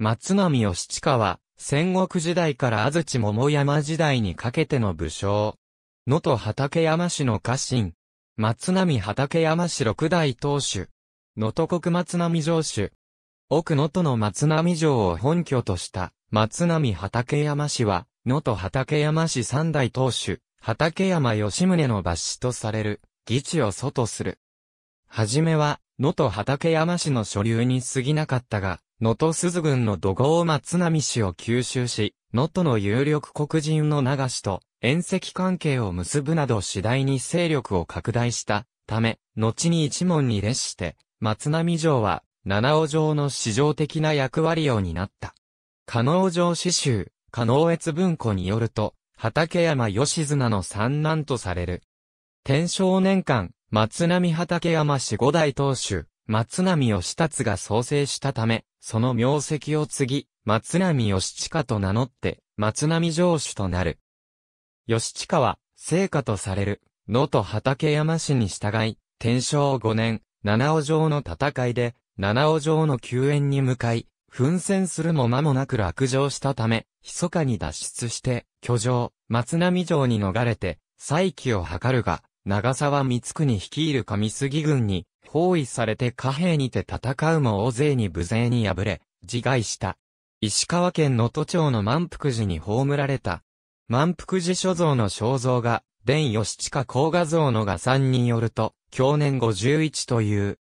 松並義親は、戦国時代から安土桃山時代にかけての武将。能登畠山氏の家臣。松並畠山氏六代当主。能登国松並城主。奥能登の松並城を本拠とした松並畠山氏は、能登畠山氏三代当主、畠山吉宗の抜子とされる、議地を祖とする。はじめは、能登畠山氏の所流に過ぎなかったが、能登鈴郡の土豪松波氏を吸収し、能登の有力黒人の流しと、縁石関係を結ぶなど次第に勢力を拡大したため、後に一門に列して、松波城は、七尾城の市場的な役割を担った。加納城詩集、加納越文庫によると、畠山義綱の三男とされる。天正年間、松波畠山氏五代当主、松波義達が創生したため、その名跡を継ぎ、松波義親と名乗って、松波城主となる。義親は、聖家とされる、野と畠山氏に従い、天正5年、七尾城の戦いで、七尾城の救援に向かい、奮戦するも間もなく落城したため、密かに脱出して、居城、松波城に逃れて、再起を図るが、長沢光国率いる上杉軍に、包囲されて貨幣にて戦うも大勢に無勢に敗れ、自害した。石川県能登町の満腹寺に葬られた。満腹寺所蔵の肖像画、伝義近高画像の画賛によると、去年51という。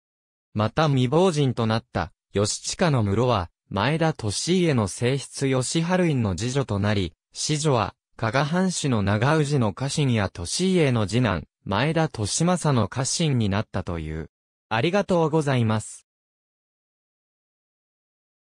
また未亡人となった、義近の室は、前田利家の正室義春院の次女となり、子女は、加賀藩士の長氏の家臣や利家の次男、前田利政の家臣になったという。ありがとうございます。